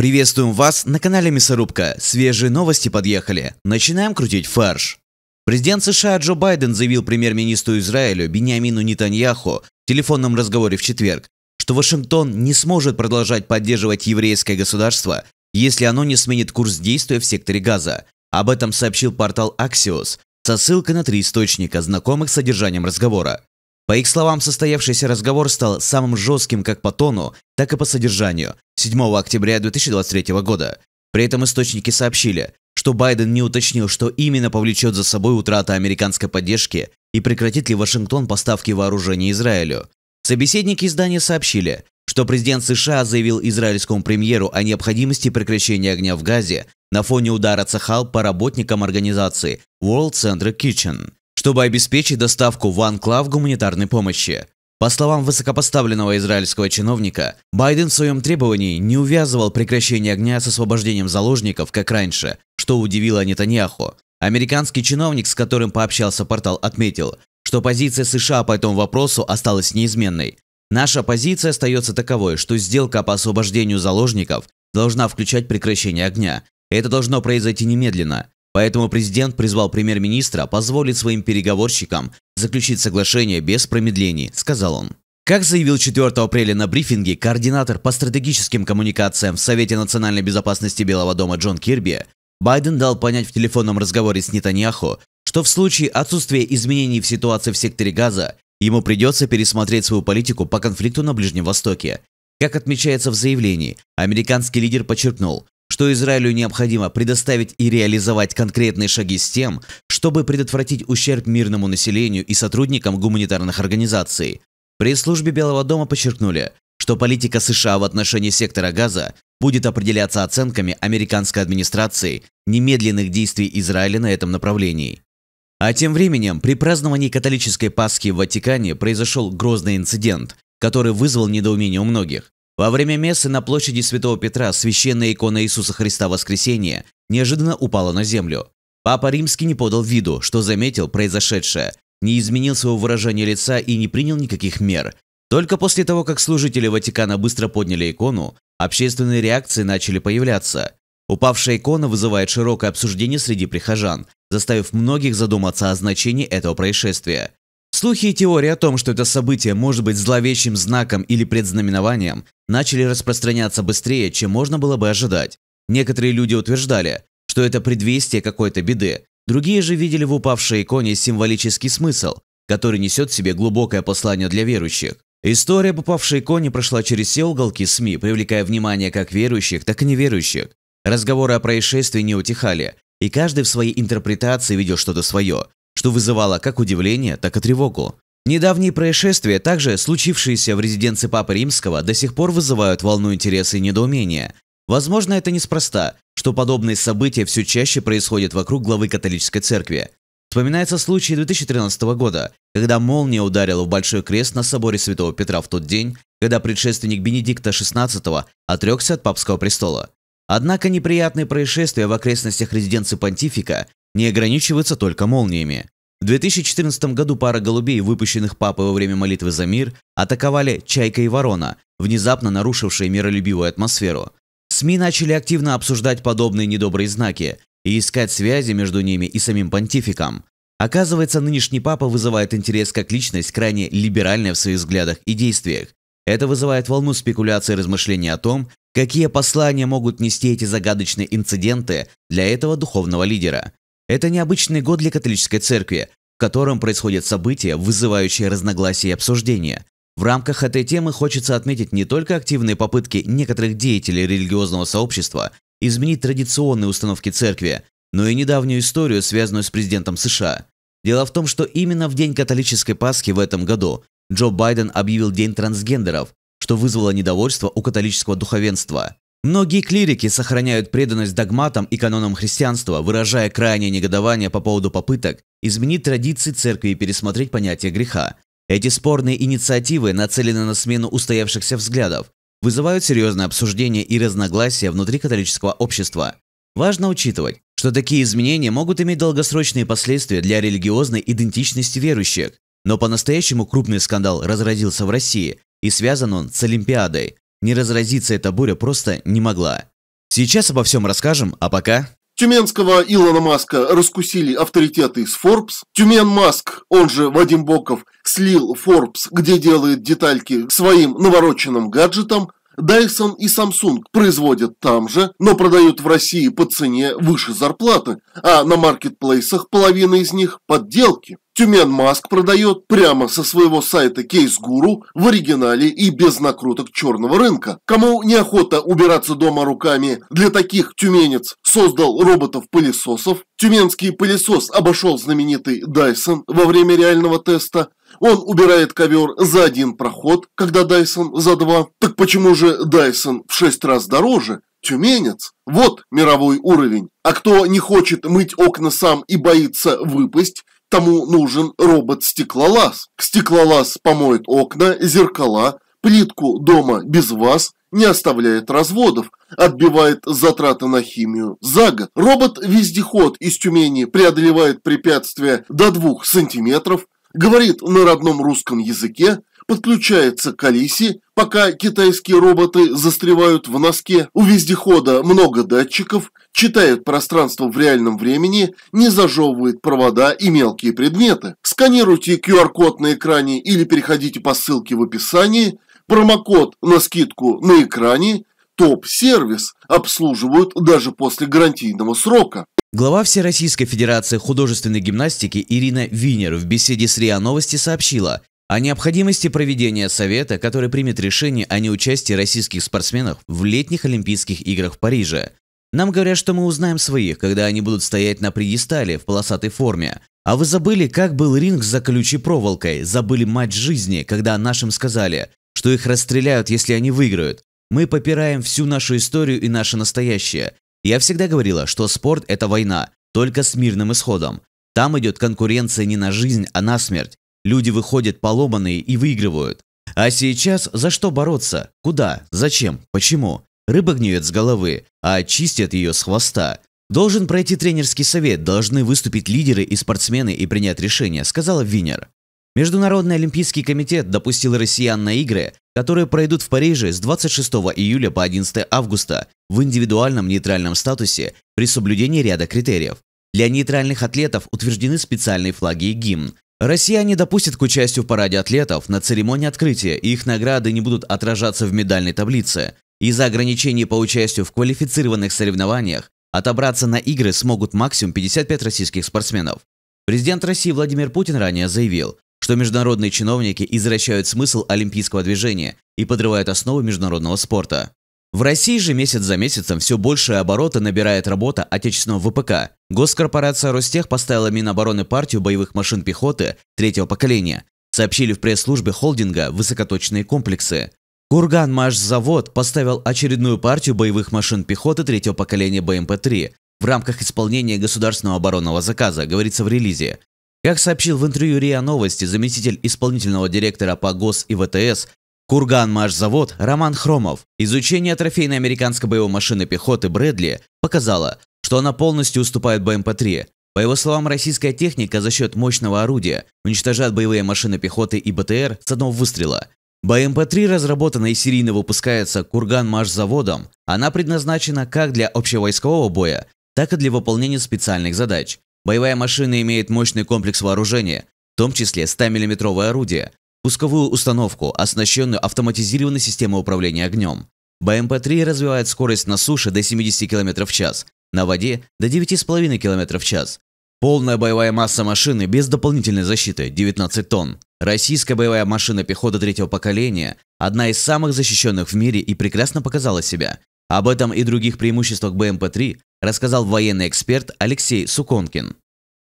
Приветствуем вас на канале Мясорубка. Свежие новости подъехали. Начинаем крутить фарш. Президент США Джо Байден заявил премьер-министру Израилю Бениамину Нетаньяху в телефонном разговоре в четверг, что Вашингтон не сможет продолжать поддерживать еврейское государство, если оно не сменит курс действия в секторе Газа. Об этом сообщил портал Axios со ссылкой на три источника, знакомых с содержанием разговора. По их словам, состоявшийся разговор стал самым жестким как по тону, так и по содержанию 7 октября 2023 года. При этом источники сообщили, что Байден не уточнил, что именно повлечет за собой утрата американской поддержки и прекратит ли Вашингтон поставки вооружений Израилю. Собеседники издания сообщили, что президент США заявил израильскому премьеру о необходимости прекращения огня в Газе на фоне удара Цахал по работникам организации World Center Kitchen – чтобы обеспечить доставку в Анклав гуманитарной помощи. По словам высокопоставленного израильского чиновника, Байден в своем требовании не увязывал прекращение огня с освобождением заложников, как раньше, что удивило Нетаньяху. Американский чиновник, с которым пообщался портал, отметил, что позиция США по этому вопросу осталась неизменной. Наша позиция остается таковой, что сделка по освобождению заложников должна включать прекращение огня. Это должно произойти немедленно. Поэтому президент призвал премьер-министра позволить своим переговорщикам заключить соглашение без промедлений, сказал он. Как заявил 4 апреля на брифинге координатор по стратегическим коммуникациям в Совете национальной безопасности Белого дома Джон Кирби, Байден дал понять в телефонном разговоре с Нетаньяху, что в случае отсутствия изменений в ситуации в секторе Газа ему придется пересмотреть свою политику по конфликту на Ближнем Востоке. Как отмечается в заявлении, американский лидер подчеркнул, что Израилю необходимо предоставить и реализовать конкретные шаги с тем, чтобы предотвратить ущерб мирному населению и сотрудникам гуманитарных организаций. При службе Белого дома подчеркнули, что политика США в отношении сектора газа будет определяться оценками американской администрации немедленных действий Израиля на этом направлении. А тем временем, при праздновании католической Пасхи в Ватикане произошел грозный инцидент, который вызвал недоумение у многих. Во время мессы на площади Святого Петра священная икона Иисуса Христа Воскресения неожиданно упала на землю. Папа Римский не подал виду, что заметил произошедшее, не изменил своего выражения лица и не принял никаких мер. Только после того, как служители Ватикана быстро подняли икону, общественные реакции начали появляться. Упавшая икона вызывает широкое обсуждение среди прихожан, заставив многих задуматься о значении этого происшествия. Слухи и теории о том, что это событие может быть зловещим знаком или предзнаменованием, начали распространяться быстрее, чем можно было бы ожидать. Некоторые люди утверждали, что это предвестие какой-то беды, другие же видели в упавшей иконе символический смысл, который несет в себе глубокое послание для верующих. История об упавшей иконе прошла через все уголки СМИ, привлекая внимание как верующих, так и неверующих. Разговоры о происшествии не утихали, и каждый в своей интерпретации видел что-то свое, что вызывало как удивление, так и тревогу. Недавние происшествия, также случившиеся в резиденции Папы Римского, до сих пор вызывают волну интереса и недоумения. Возможно, это неспроста, что подобные события все чаще происходят вокруг главы католической церкви. Вспоминается случай 2013 года, когда молния ударила в Большой Крест на соборе Святого Петра в тот день, когда предшественник Бенедикта XVI отрекся от папского престола. Однако неприятные происшествия в окрестностях резиденции понтифика не ограничивается только молниями. В 2014 году пара голубей, выпущенных папой во время молитвы за мир, атаковали «Чайка» и «Ворона», внезапно нарушившие миролюбивую атмосферу. СМИ начали активно обсуждать подобные недобрые знаки и искать связи между ними и самим понтификом. Оказывается, нынешний папа вызывает интерес как личность, крайне либеральная в своих взглядах и действиях. Это вызывает волну спекуляций и размышлений о том, какие послания могут нести эти загадочные инциденты для этого духовного лидера. Это необычный год для католической церкви, в котором происходят события, вызывающие разногласия и обсуждения. В рамках этой темы хочется отметить не только активные попытки некоторых деятелей религиозного сообщества изменить традиционные установки церкви, но и недавнюю историю, связанную с президентом США. Дело в том, что именно в день католической Пасхи в этом году Джо Байден объявил День трансгендеров, что вызвало недовольство у католического духовенства. Многие клирики сохраняют преданность догматам и канонам христианства, выражая крайнее негодование по поводу попыток изменить традиции церкви и пересмотреть понятие греха. Эти спорные инициативы нацелены на смену устоявшихся взглядов, вызывают серьезное обсуждение и разногласия внутри католического общества. Важно учитывать, что такие изменения могут иметь долгосрочные последствия для религиозной идентичности верующих. Но по-настоящему крупный скандал разразился в России, и связан он с Олимпиадой – не разразиться эта буря просто не могла. Сейчас обо всем расскажем, а пока... Тюменского Илона Маска раскусили авторитеты из Forbes. Тюмен Маск, он же Вадим Боков, слил Forbes, где делает детальки своим навороченным гаджетом. Dyson и Samsung производят там же, но продают в России по цене выше зарплаты, а на маркетплейсах половина из них – подделки. Тюмен Маск продает прямо со своего сайта Кейс-Гуру в оригинале и без накруток черного рынка. Кому неохота убираться дома руками, для таких тюменец создал роботов-пылесосов. Тюменский пылесос обошел знаменитый Дайсон во время реального теста. Он убирает ковер за один проход, когда Дайсон за два. Так почему же Дайсон в шесть раз дороже? Тюменец. Вот мировой уровень. А кто не хочет мыть окна сам и боится выпасть, Тому нужен робот-стеклолаз. Стеклолаз помоет окна, зеркала, плитку дома без вас, не оставляет разводов, отбивает затраты на химию за год. Робот-вездеход из Тюмени преодолевает препятствия до двух сантиметров, говорит на родном русском языке, подключается к Алисе, пока китайские роботы застревают в носке. У вездехода много датчиков, читает пространство в реальном времени, не зажевывает провода и мелкие предметы. Сканируйте QR-код на экране или переходите по ссылке в описании. Промокод на скидку на экране. Топ-сервис обслуживают даже после гарантийного срока. Глава Всероссийской Федерации художественной гимнастики Ирина Винер в беседе с РИА Новости сообщила, о необходимости проведения совета, который примет решение о неучастии российских спортсменов в летних Олимпийских играх в Париже. Нам говорят, что мы узнаем своих, когда они будут стоять на предистале в полосатой форме. А вы забыли, как был ринг за колючей проволокой, забыли мать жизни, когда нашим сказали, что их расстреляют, если они выиграют. Мы попираем всю нашу историю и наше настоящее. Я всегда говорила, что спорт – это война, только с мирным исходом. Там идет конкуренция не на жизнь, а на смерть. Люди выходят поломанные и выигрывают. А сейчас за что бороться? Куда? Зачем? Почему? Рыба гниет с головы, а очистят ее с хвоста. Должен пройти тренерский совет, должны выступить лидеры и спортсмены и принять решение, сказала Винер. Международный олимпийский комитет допустил россиян на игры, которые пройдут в Париже с 26 июля по 11 августа в индивидуальном нейтральном статусе при соблюдении ряда критериев. Для нейтральных атлетов утверждены специальные флаги и гимн. Россияне допустят к участию в параде атлетов на церемонии открытия, и их награды не будут отражаться в медальной таблице. Из-за ограничений по участию в квалифицированных соревнованиях отобраться на игры смогут максимум 55 российских спортсменов. Президент России Владимир Путин ранее заявил, что международные чиновники извращают смысл олимпийского движения и подрывают основы международного спорта. В России же месяц за месяцем все большие обороты набирает работа отечественного ВПК. Госкорпорация Ростех поставила Минобороны партию боевых машин пехоты третьего поколения, сообщили в пресс-службе холдинга высокоточные комплексы. Курганмашзавод поставил очередную партию боевых машин пехоты третьего поколения БМП-3 в рамках исполнения государственного оборонного заказа, говорится в релизе. Как сообщил в интервью РИА Новости заместитель исполнительного директора по ГОС и ВТС Курганмашзавод Роман Хромов, изучение трофейной американской боевой машины пехоты Брэдли показало, что она полностью уступает БМП-3. По его словам, российская техника за счет мощного орудия уничтожает боевые машины пехоты и БТР с одного выстрела – БМП-3, разработанная и серийно выпускается курган Курганмашзаводом, она предназначена как для общевойскового боя, так и для выполнения специальных задач. Боевая машина имеет мощный комплекс вооружения, в том числе 100 миллиметровое орудие, пусковую установку, оснащенную автоматизированной системой управления огнем. БМП-3 развивает скорость на суше до 70 км в час, на воде – до 9,5 км в час. Полная боевая масса машины без дополнительной защиты – 19 тонн. Российская боевая машина пехоты третьего поколения – одна из самых защищенных в мире и прекрасно показала себя. Об этом и других преимуществах БМП-3 рассказал военный эксперт Алексей Суконкин.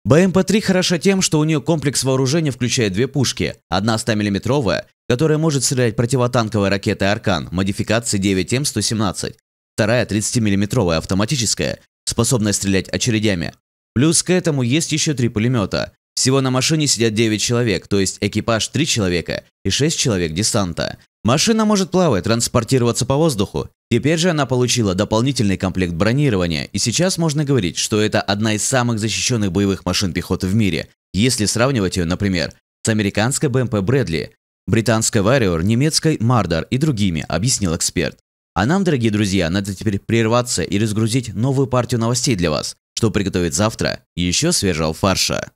БМП-3 хороша тем, что у нее комплекс вооружения включает две пушки. Одна 100-миллиметровая, которая может стрелять противотанковой ракетой «Аркан» модификации 9М117. Вторая 30-миллиметровая автоматическая, способная стрелять очередями. Плюс к этому есть еще три пулемета. Всего на машине сидят 9 человек, то есть экипаж 3 человека и 6 человек десанта. Машина может плавать, транспортироваться по воздуху. Теперь же она получила дополнительный комплект бронирования, и сейчас можно говорить, что это одна из самых защищенных боевых машин пехоты в мире, если сравнивать ее, например, с американской БМП эм «Брэдли», британской «Варриор», немецкой «Мардер» и другими, объяснил эксперт. А нам, дорогие друзья, надо теперь прерваться и разгрузить новую партию новостей для вас, что приготовить завтра еще свежего фарша.